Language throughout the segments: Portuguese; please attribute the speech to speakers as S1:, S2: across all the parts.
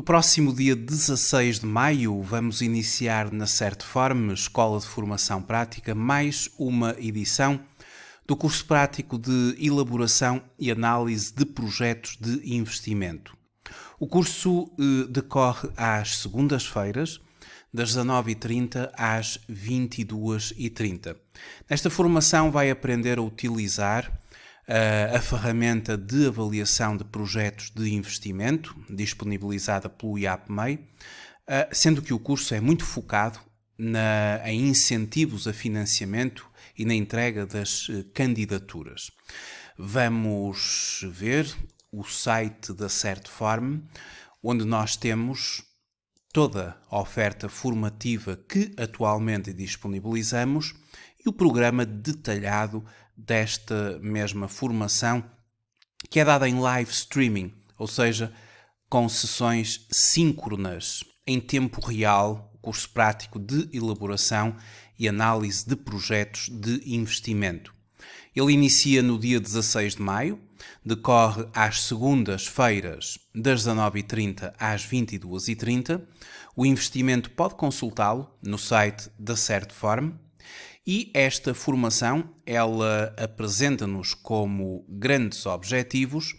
S1: No próximo dia 16 de maio, vamos iniciar na forma, Escola de Formação Prática, mais uma edição do curso prático de elaboração e análise de projetos de investimento. O curso eh, decorre às segundas-feiras, das 19h30 às 22h30. Nesta formação vai aprender a utilizar a ferramenta de avaliação de projetos de investimento disponibilizada pelo IAPMEI, sendo que o curso é muito focado na, em incentivos a financiamento e na entrega das eh, candidaturas. Vamos ver o site da Certform, onde nós temos toda a oferta formativa que atualmente disponibilizamos e o programa detalhado desta mesma formação, que é dada em live streaming, ou seja, com sessões síncronas, em tempo real, curso prático de elaboração e análise de projetos de investimento. Ele inicia no dia 16 de maio, decorre às segundas-feiras, das 19h30 às 22h30. O investimento pode consultá-lo no site da Certform e esta formação, ela apresenta-nos como grandes objetivos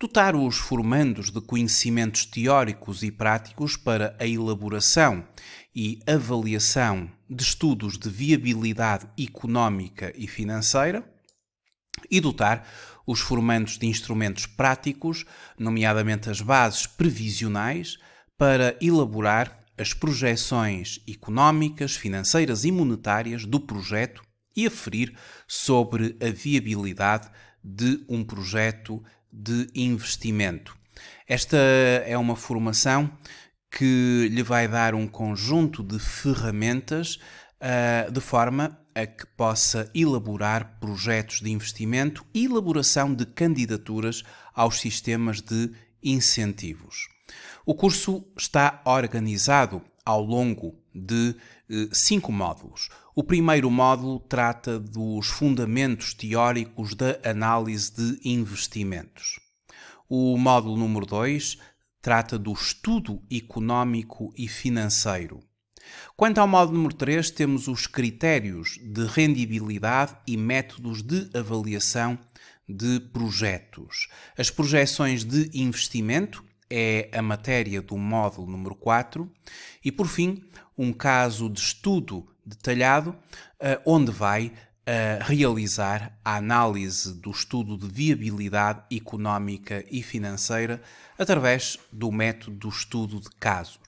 S1: dotar os formandos de conhecimentos teóricos e práticos para a elaboração e avaliação de estudos de viabilidade económica e financeira e dotar os formandos de instrumentos práticos, nomeadamente as bases previsionais, para elaborar as projeções económicas, financeiras e monetárias do projeto e aferir sobre a viabilidade de um projeto de investimento. Esta é uma formação que lhe vai dar um conjunto de ferramentas uh, de forma a que possa elaborar projetos de investimento e elaboração de candidaturas aos sistemas de incentivos. O curso está organizado ao longo de eh, cinco módulos. O primeiro módulo trata dos fundamentos teóricos da análise de investimentos. O módulo número 2 trata do estudo económico e financeiro. Quanto ao módulo número 3, temos os critérios de rendibilidade e métodos de avaliação de projetos, as projeções de investimento é a matéria do módulo número 4 e, por fim, um caso de estudo detalhado uh, onde vai uh, realizar a análise do estudo de viabilidade económica e financeira através do método do estudo de caso.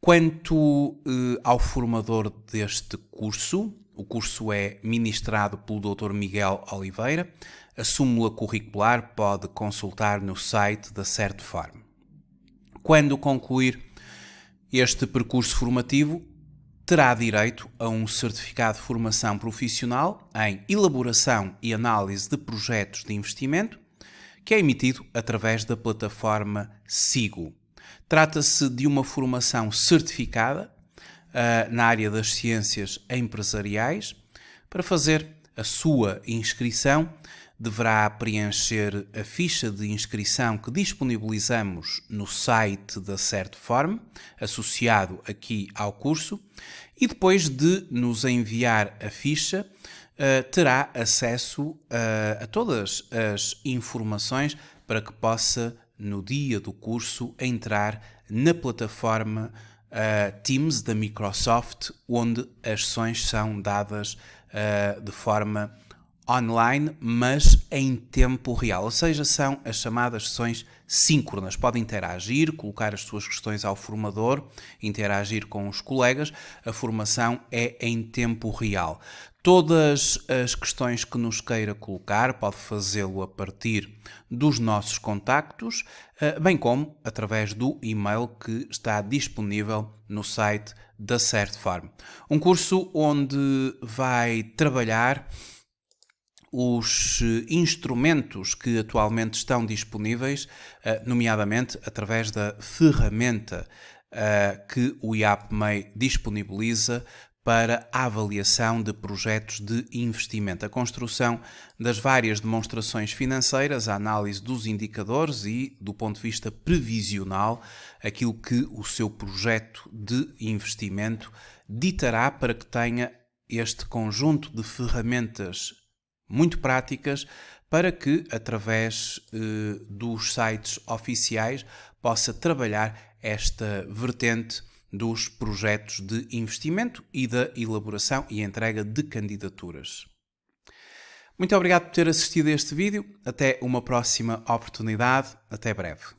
S1: Quanto uh, ao formador deste curso, o curso é ministrado pelo Dr. Miguel Oliveira. A súmula curricular pode consultar no site da Forma quando concluir este percurso formativo, terá direito a um certificado de formação profissional em elaboração e análise de projetos de investimento, que é emitido através da plataforma SIGO. Trata-se de uma formação certificada uh, na área das ciências empresariais para fazer a sua inscrição, deverá preencher a ficha de inscrição que disponibilizamos no site da Certform, associado aqui ao curso, e depois de nos enviar a ficha, eh, terá acesso eh, a todas as informações para que possa, no dia do curso, entrar na plataforma eh, Teams da Microsoft, onde as sessões são dadas eh, de forma online, mas em tempo real, ou seja, são as chamadas sessões síncronas. podem interagir, colocar as suas questões ao formador, interagir com os colegas. A formação é em tempo real. Todas as questões que nos queira colocar pode fazê-lo a partir dos nossos contactos, eh, bem como através do e-mail que está disponível no site da Cert Farm. Um curso onde vai trabalhar os eh, instrumentos que atualmente estão disponíveis, eh, nomeadamente através da ferramenta eh, que o IAPMEI disponibiliza para a avaliação de projetos de investimento, a construção das várias demonstrações financeiras, a análise dos indicadores e, do ponto de vista previsional, aquilo que o seu projeto de investimento ditará para que tenha este conjunto de ferramentas muito práticas para que, através eh, dos sites oficiais, possa trabalhar esta vertente dos projetos de investimento e da elaboração e entrega de candidaturas. Muito obrigado por ter assistido a este vídeo. Até uma próxima oportunidade. Até breve.